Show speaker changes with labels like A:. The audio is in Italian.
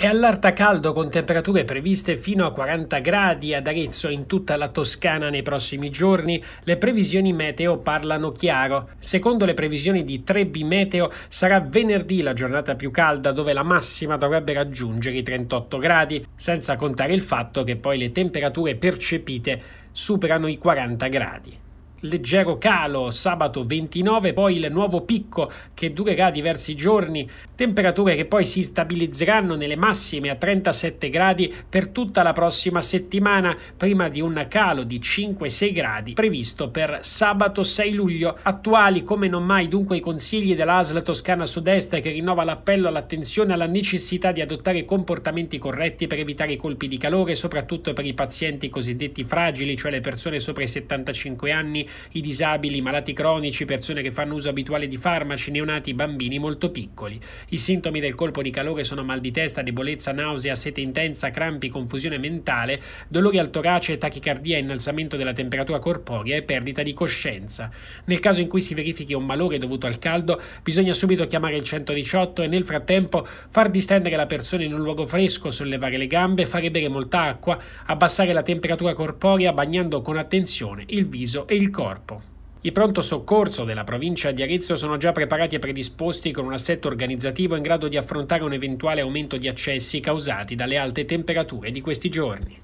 A: È all'arta caldo con temperature previste fino a 40 gradi ad Arezzo in tutta la Toscana nei prossimi giorni. Le previsioni meteo parlano chiaro. Secondo le previsioni di Trebi Meteo sarà venerdì la giornata più calda dove la massima dovrebbe raggiungere i 38 gradi, senza contare il fatto che poi le temperature percepite superano i 40 gradi leggero calo sabato 29, poi il nuovo picco che durerà diversi giorni, temperature che poi si stabilizzeranno nelle massime a 37 gradi per tutta la prossima settimana, prima di un calo di 5-6 gradi previsto per sabato 6 luglio. Attuali come non mai dunque i consigli dell'ASL Toscana Sud-Est che rinnova l'appello all'attenzione alla necessità di adottare comportamenti corretti per evitare i colpi di calore, soprattutto per i pazienti cosiddetti fragili, cioè le persone sopra i 75 anni i disabili, i malati cronici, persone che fanno uso abituale di farmaci, neonati, bambini molto piccoli. I sintomi del colpo di calore sono mal di testa, debolezza, nausea, sete intensa, crampi, confusione mentale, dolori al torace, tachicardia, innalzamento della temperatura corporea e perdita di coscienza. Nel caso in cui si verifichi un malore dovuto al caldo, bisogna subito chiamare il 118 e nel frattempo far distendere la persona in un luogo fresco, sollevare le gambe, fare bere molta acqua, abbassare la temperatura corporea bagnando con attenzione il viso e il corpo corpo. I pronto soccorso della provincia di Arezzo sono già preparati e predisposti con un assetto organizzativo in grado di affrontare un eventuale aumento di accessi causati dalle alte temperature di questi giorni.